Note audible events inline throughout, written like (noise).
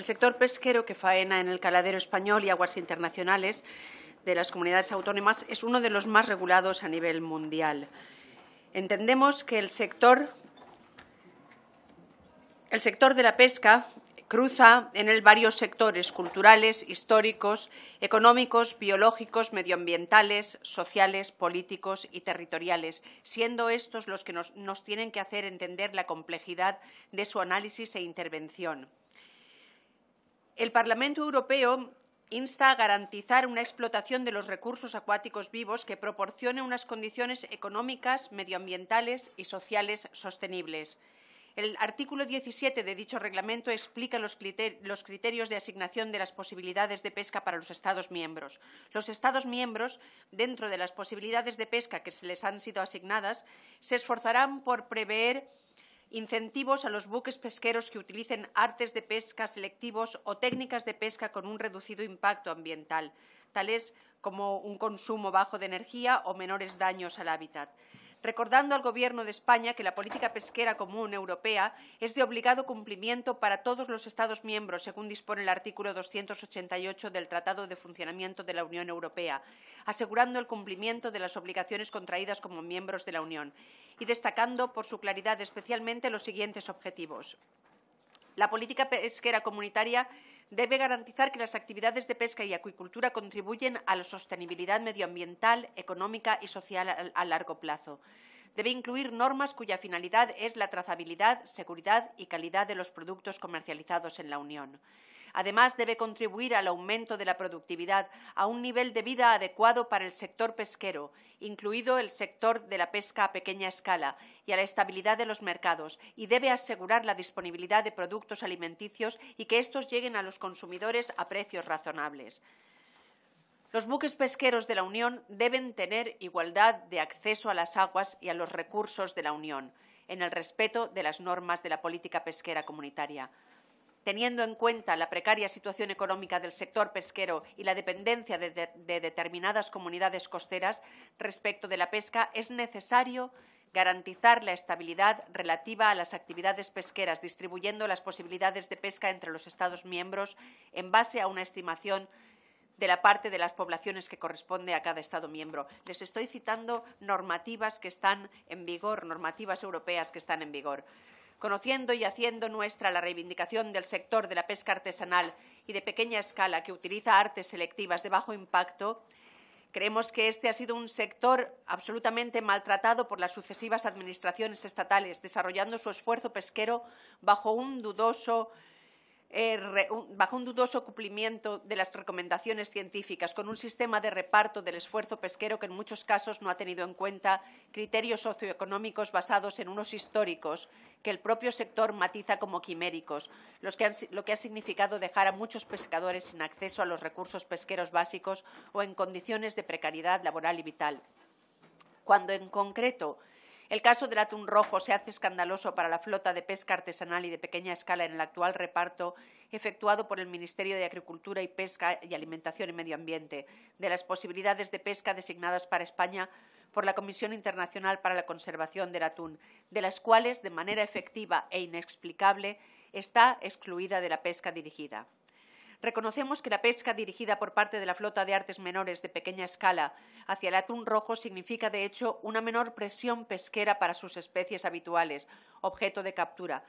El sector pesquero que faena en el caladero español y aguas internacionales de las comunidades autónomas es uno de los más regulados a nivel mundial. Entendemos que el sector, de la pesca cruza en él varios sectores culturales, históricos, económicos, biológicos, medioambientales, sociales, políticos y territoriales, siendo estos los que nos, nos tienen que hacer entender la complejidad de su análisis e intervención. El Parlamento Europeo insta a garantizar una explotación de los recursos acuáticos vivos que proporcione unas condiciones económicas, medioambientales y sociales sostenibles. El artículo 17 de dicho reglamento explica los, criterios de asignación de las posibilidades de pesca para los Estados miembros. Los Estados miembros, dentro de las posibilidades de pesca que se les han sido asignadas, se esforzarán por prever incentivos a los buques pesqueros que utilicen artes de pesca selectivos o técnicas de pesca con un reducido impacto ambiental, tales como un consumo bajo de energía o menores daños al hábitat recordando al Gobierno de España que la política pesquera común europea es de obligado cumplimiento para todos los Estados miembros, según dispone el artículo 288 del Tratado de Funcionamiento de la Unión Europea, asegurando el cumplimiento de las obligaciones contraídas como miembros de la Unión y destacando por su claridad especialmente los siguientes objetivos. La política pesquera comunitaria debe garantizar que las actividades de pesca y acuicultura contribuyen a la sostenibilidad medioambiental, económica y social a largo plazo. Debe incluir normas cuya finalidad es la trazabilidad, seguridad y calidad de los productos comercializados en la Unión. Además, debe contribuir al aumento de la productividad, a un nivel de vida adecuado para el sector pesquero, incluido el sector de la pesca a pequeña escala, y a la estabilidad de los mercados, y debe asegurar la disponibilidad de productos alimenticios y que estos lleguen a los consumidores a precios razonables. Los buques pesqueros de la Unión deben tener igualdad de acceso a las aguas y a los recursos de la Unión, en el respeto de las normas de la política pesquera comunitaria teniendo en cuenta la precaria situación económica del sector pesquero y la dependencia de, determinadas comunidades costeras respecto de la pesca, es necesario garantizar la estabilidad relativa a las actividades pesqueras, distribuyendo las posibilidades de pesca entre los Estados miembros en base a una estimación de la parte de las poblaciones que corresponde a cada Estado miembro. Les estoy citando normativas que están en vigor, normativas europeas que están en vigor conociendo y haciendo nuestra la reivindicación del sector de la pesca artesanal y de pequeña escala que utiliza artes selectivas de bajo impacto, creemos que este ha sido un sector absolutamente maltratado por las sucesivas administraciones estatales, desarrollando su esfuerzo pesquero bajo un dudoso eh, bajo un dudoso cumplimiento de las recomendaciones científicas, con un sistema de reparto del esfuerzo pesquero que en muchos casos no ha tenido en cuenta criterios socioeconómicos basados en unos históricos que el propio sector matiza como quiméricos, lo que ha significado dejar a muchos pescadores sin acceso a los recursos pesqueros básicos o en condiciones de precariedad laboral y vital. Cuando en concreto el caso del atún rojo se hace escandaloso para la flota de pesca artesanal y de pequeña escala en el actual reparto efectuado por el Ministerio de Agricultura y Pesca y Alimentación y Medio Ambiente de las posibilidades de pesca designadas para España por la Comisión Internacional para la Conservación del Atún, de las cuales, de manera efectiva e inexplicable, está excluida de la pesca dirigida. Reconocemos que la pesca dirigida por parte de la flota de artes menores de pequeña escala hacia el atún rojo significa, de hecho, una menor presión pesquera para sus especies habituales, objeto de captura,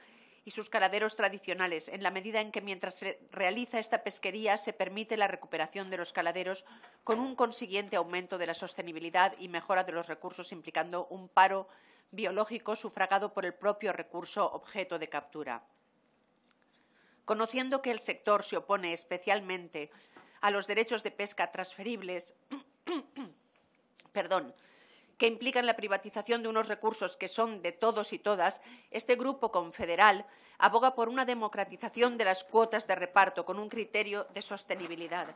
y sus caladeros tradicionales, en la medida en que mientras se realiza esta pesquería se permite la recuperación de los caladeros con un consiguiente aumento de la sostenibilidad y mejora de los recursos implicando un paro biológico sufragado por el propio recurso objeto de captura conociendo que el sector se opone especialmente a los derechos de pesca transferibles, (clears throat) perdón, que implican la privatización de unos recursos que son de todos y todas, este grupo confederal aboga por una democratización de las cuotas de reparto con un criterio de sostenibilidad,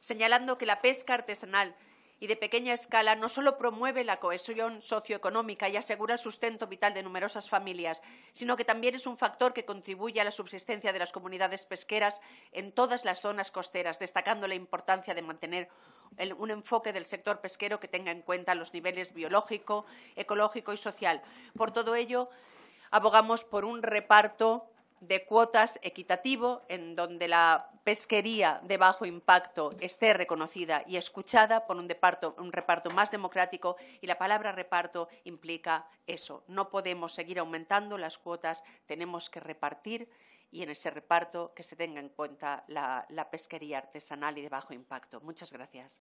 señalando que la pesca artesanal y de pequeña escala no solo promueve la cohesión socioeconómica y asegura el sustento vital de numerosas familias, sino que también es un factor que contribuye a la subsistencia de las comunidades pesqueras en todas las zonas costeras, destacando la importancia de mantener un enfoque del sector pesquero que tenga en cuenta los niveles biológico, ecológico y social. Por todo ello, abogamos por un reparto de cuotas equitativo, en donde la pesquería de bajo impacto esté reconocida y escuchada por un, reparto más democrático y la palabra reparto implica eso. No podemos seguir aumentando las cuotas, tenemos que repartir y en ese reparto que se tenga en cuenta la pesquería artesanal y de bajo impacto. Muchas gracias.